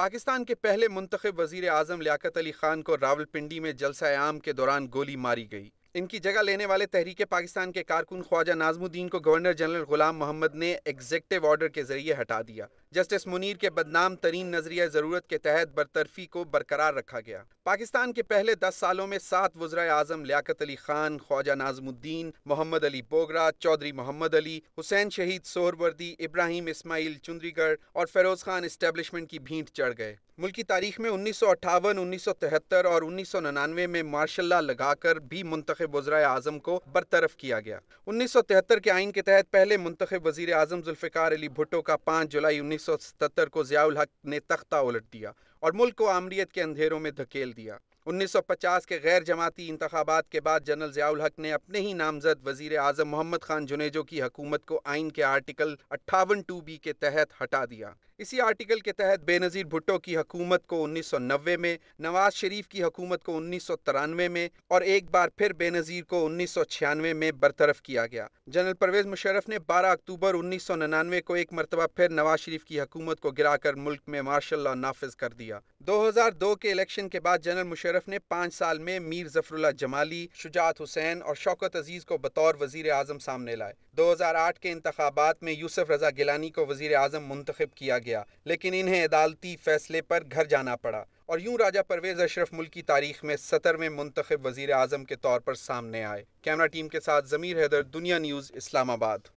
पाकिस्तान के पहले मुंतब वजीर आजम लियाकत अली खान को रावलपिंडी में जलसा आम के दौरान गोली मारी गई इनकी जगह लेने वाले तहरीक पाकिस्तान के कारकुन ख्वाजा नाजमुद्दीन को गवर्नर जनरल गुलाम मोहम्मद ने एग्जेक्टिव ऑर्डर के जरिए हटा दिया जस्टिस मुनीर के बदनाम तरीन नजरिया ज़रूरत के तहत बरतरफी को बरकरार रखा गया पाकिस्तान के पहले दस सालों में सात वज्रा आजम लियाकत अली खान ख्वाजा नाजमुद्दीन मोहम्मद अली बोगरा चौधरी मोहम्मद अली हुसैन शहीद सोहरवर्दी इब्राहिम इसमाइल चुंदरीगढ़ और फ़ेरोज़ खान इस्टेब्लिशमेंट की भीट चढ़ गए मुल्क की तारीख में उन्नीस सौ अट्ठावन उन्नीस सौ तिहत्तर और उन्नीस सौ निन्यानवे में मार्शल्ला लगाकर भी मुंतब वज्रा आजम को बरतरफ किया गया उन्नीस सौ तिहत्तर के आइन के तहत पहले मुंतब वजीर अजम जुल्फ़िकार अली भुटो का पाँच जुलाई उन्नीस सौ सतर को ज़ियाउल हक ने तख्ता उलट दिया और मुल्क को आमरीत के अंधेरों में धकेल दिया 1950 के गैर जमाती इंतबात के बाद जनरल ज़ियाउल हक ने अपने ही नामजद वजीर आजम मोहम्मद खान जुनेजो की हकूमत को आइन के आर्टिकल अट्ठावन टू बी के तहत हटा दिया इसी आर्टिकल के तहत बेनज़ीर भुट्टो की हकूमत को 1990 में नवाज शरीफ की हकूमत को उन्नीस में और एक बार फिर बेनज़ीर को उन्नीस में बरतरफ किया गया जनरल परवेज मुशरफ ने 12 अक्टूबर उन्नीस को एक मरतबा फिर नवाज शरीफ की हकूमत को गिराकर मुल्क में मार्शल लॉ नाफिज कर दिया दिया 2002 के इलेक्शन के बाद जनरल मुशरफ ने पाँच साल में मीर जफरुल्ला जमाली शुजात हुसैन और शौकत अजीज को बतौर वजीर अजम सामने लाए 2008 के इंतबात में यूसुफ रजा गिलानी को वजीर आजम मुंतब किया गया लेकिन इन्हें अदालती फैसले पर घर जाना पड़ा और यूं राजा परवेज अशरफ मुल्क की तारीख में सतरवें मुंतब वजीर अजम के तौर पर सामने आए कैमरा टीम के साथ जमीर हैदर दुनिया न्यूज़ इस्लामाबाद